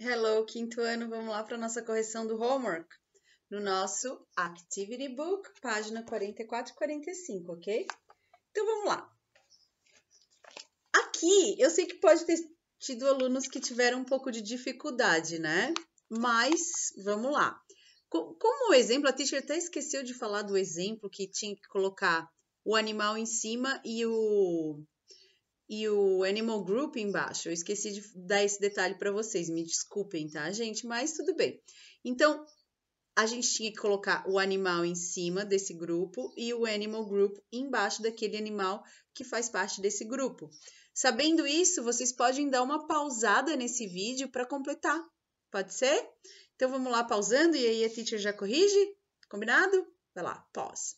Hello, quinto ano, vamos lá para a nossa correção do homework. No nosso Activity Book, página 44 e 45, ok? Então, vamos lá. Aqui, eu sei que pode ter tido alunos que tiveram um pouco de dificuldade, né? Mas, vamos lá. Como exemplo, a teacher até esqueceu de falar do exemplo que tinha que colocar o animal em cima e o e o Animal Group embaixo. Eu esqueci de dar esse detalhe para vocês, me desculpem, tá, gente? Mas tudo bem. Então, a gente tinha que colocar o animal em cima desse grupo e o Animal Group embaixo daquele animal que faz parte desse grupo. Sabendo isso, vocês podem dar uma pausada nesse vídeo para completar. Pode ser? Então vamos lá pausando e aí a teacher já corrige? Combinado? Vai lá, pause.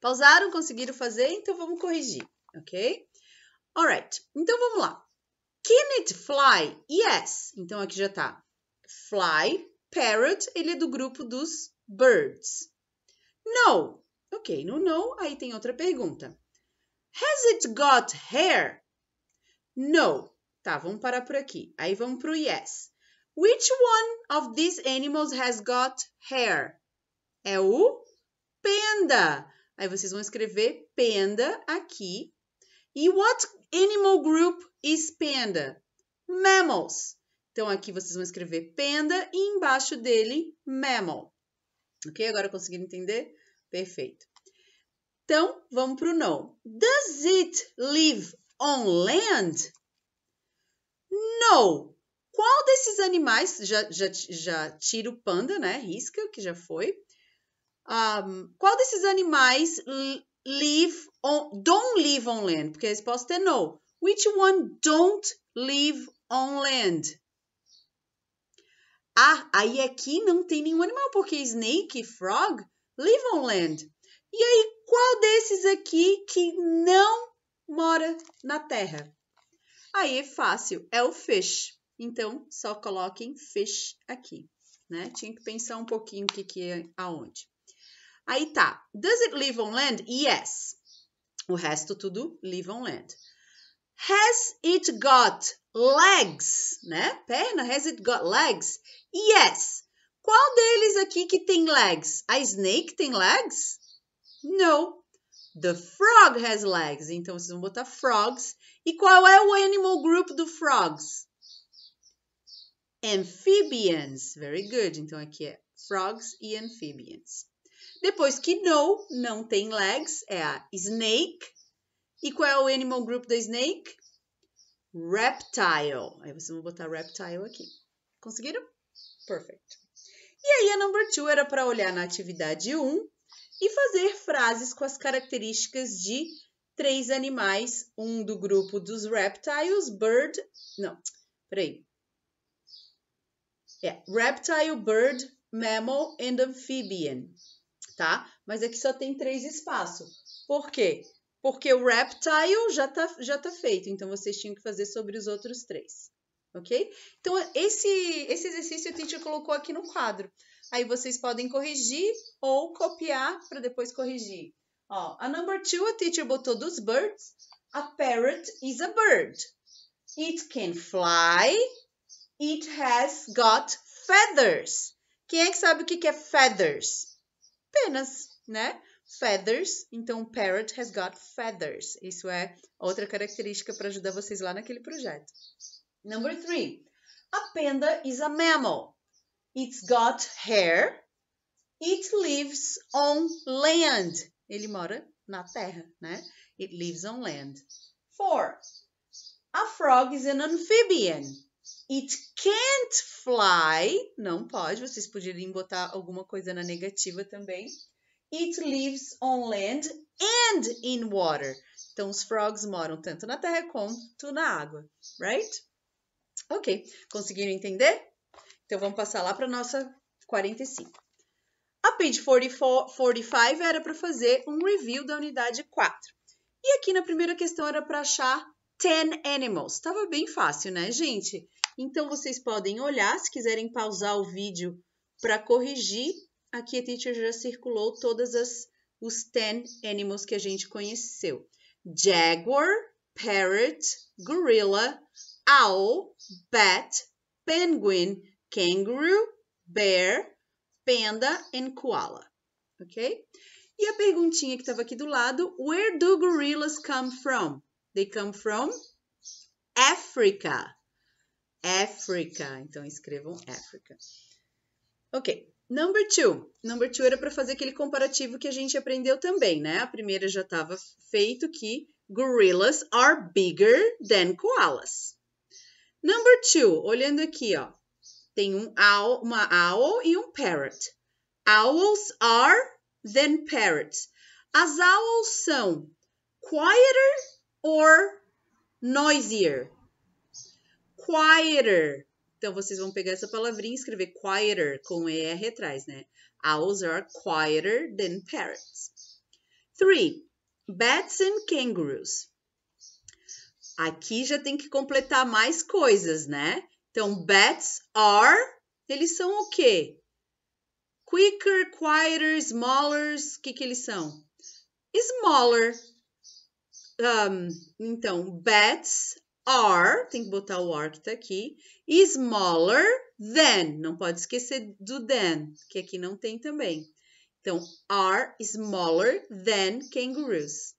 Pausaram, conseguiram fazer, então vamos corrigir, ok? Alright, então vamos lá. Can it fly? Yes. Então aqui já tá. Fly, parrot, ele é do grupo dos birds. No. Ok, no no, aí tem outra pergunta. Has it got hair? No. Tá, vamos parar por aqui. Aí vamos pro yes. Which one of these animals has got hair? É o panda. Aí vocês vão escrever panda aqui e what animal group is panda? Mammals. Então, aqui vocês vão escrever panda e embaixo dele mammal. Ok? Agora conseguiram entender? Perfeito. Então, vamos para o no. Does it live on land? No. Qual desses animais, já, já, já tira o panda, né? Risca, que já foi. Um, qual desses animais live on, don't live on land, porque a resposta é no. Which one don't live on land? Ah, aí aqui não tem nenhum animal, porque snake e frog live on land. E aí, qual desses aqui que não mora na terra? Aí é fácil, é o fish. Então, só coloquem fish aqui, né? Tinha que pensar um pouquinho o que, que é aonde. Aí tá. Does it live on land? Yes. O resto tudo live on land. Has it got legs? Né? Perna? Has it got legs? Yes. Qual deles aqui que tem legs? A snake tem legs? No. The frog has legs. Então vocês vão botar frogs. E qual é o animal group do frogs? Amphibians. Very good. Então aqui é frogs e amphibians. Depois que no não tem legs, é a snake. E qual é o animal group da snake? Reptile. Aí vocês vão botar reptile aqui. Conseguiram? Perfeito. E aí a number two era para olhar na atividade 1 e fazer frases com as características de três animais, um do grupo dos reptiles, bird, não, peraí. É, reptile, bird, mammal and amphibian tá? Mas aqui só tem três espaços. Por quê? Porque o reptile já tá, já tá feito, então vocês tinham que fazer sobre os outros três, ok? Então, esse, esse exercício a gente colocou aqui no quadro. Aí vocês podem corrigir ou copiar para depois corrigir. Ó, a number two, a teacher botou dos birds. A parrot is a bird. It can fly. It has got feathers. Quem é que sabe o que é feathers? penas, né? Feathers, então parrot has got feathers. Isso é outra característica para ajudar vocês lá naquele projeto. Number three, a panda is a mammal. It's got hair. It lives on land. Ele mora na terra, né? It lives on land. Four, a frog is an amphibian. It can't fly. Não pode. Vocês poderiam botar alguma coisa na negativa também. It lives on land and in water. Então, os frogs moram tanto na terra quanto na água, right? Ok, conseguiram entender? Então, vamos passar lá para a nossa 45. A page 44, 45 era para fazer um review da unidade 4. E aqui na primeira questão era para achar 10 animals. Tava bem fácil, né, gente? Então vocês podem olhar, se quiserem pausar o vídeo para corrigir. Aqui a teacher já circulou todas as os 10 animals que a gente conheceu: jaguar, parrot, gorilla, owl, bat, penguin, kangaroo, bear, panda e koala. Ok? E a perguntinha que estava aqui do lado: Where do gorillas come from? They come from Africa. Africa. Então, escrevam Africa. Ok. Number two. Number two era para fazer aquele comparativo que a gente aprendeu também, né? A primeira já estava feito que gorillas are bigger than koalas. Number two, olhando aqui, ó. Tem um owl, uma owl e um parrot. Owls are than parrots. As owls são quieter or noisier. Quieter. Então, vocês vão pegar essa palavrinha e escrever quieter com ER atrás, né? Owls are quieter than parrots. Three, bats and kangaroos. Aqui já tem que completar mais coisas, né? Então, bats are, eles são o quê? Quicker, quieter, smaller, o que, que eles são? Smaller um, então, bats are, tem que botar o are que tá aqui, smaller than, não pode esquecer do than, que aqui não tem também. Então, are smaller than kangaroos.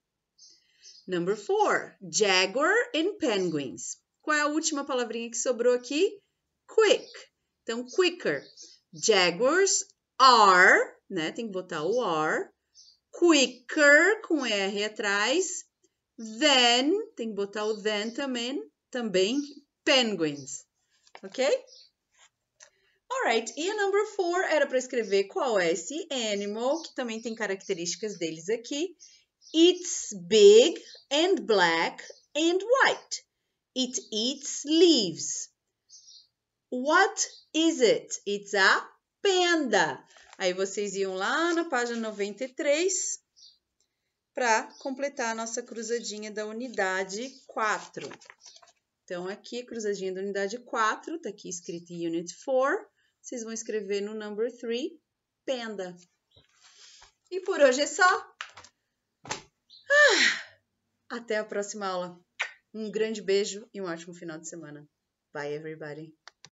Number four, jaguar and penguins. Qual é a última palavrinha que sobrou aqui? Quick. Então, quicker. Jaguars are, né? Tem que botar o are. Quicker com R atrás Then, tem que botar o then também, também, penguins. Ok? Alright, e a number four era para escrever qual é esse animal, que também tem características deles aqui. It's big and black and white. It eats leaves. What is it? It's a panda. Aí vocês iam lá na página 93 para completar a nossa cruzadinha da unidade 4. Então, aqui, cruzadinha da unidade 4, está aqui escrito Unit 4. Vocês vão escrever no number 3, penda. E por hoje é só. Ah, até a próxima aula. Um grande beijo e um ótimo final de semana. Bye, everybody.